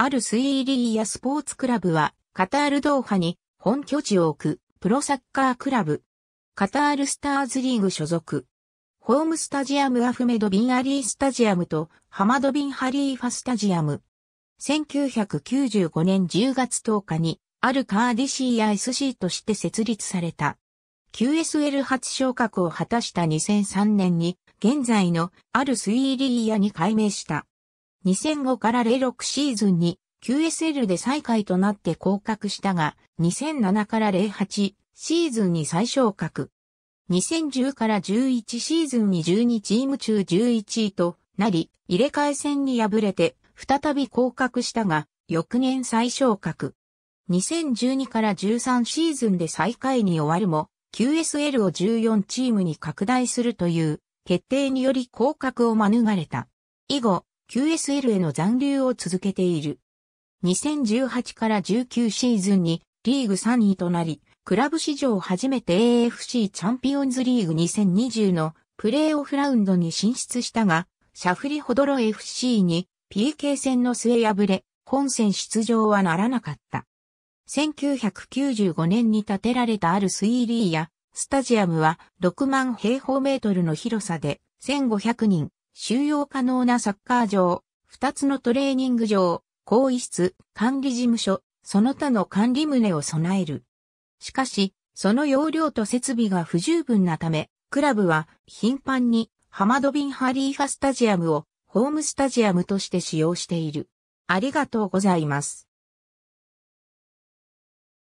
あるスイーリーやスポーツクラブは、カタールドーハに本拠地を置くプロサッカークラブ。カタールスターズリーグ所属。ホームスタジアムアフメド・ビン・アリースタジアムとハマド・ビン・ハリーファスタジアム。1995年10月10日に、あるカーディシー ISC として設立された。QSL 初昇格を果たした2003年に、現在のあるスイーリーヤに改名した。2005から06シーズンに QSL で最下位となって降格したが、2007から08シーズンに再昇格。2010から11シーズンに12チーム中11位となり、入れ替え戦に敗れて、再び降格したが、翌年再昇格。2012から13シーズンで最下位に終わるも、QSL を14チームに拡大するという決定により降格を免れた。以後、QSL への残留を続けている。2018から19シーズンにリーグ3位となり、クラブ史上初めて AFC チャンピオンズリーグ2020のプレーオフラウンドに進出したが、シャフリホドロ FC に PK 戦の末敗れ、本戦出場はならなかった。1995年に建てられたあるスイーリーや、スタジアムは6万平方メートルの広さで1500人、収容可能なサッカー場、2つのトレーニング場、更衣室、管理事務所、その他の管理棟を備える。しかし、その容量と設備が不十分なため、クラブは頻繁にハマドビンハリーファスタジアムをホームスタジアムとして使用している。ありがとうございます。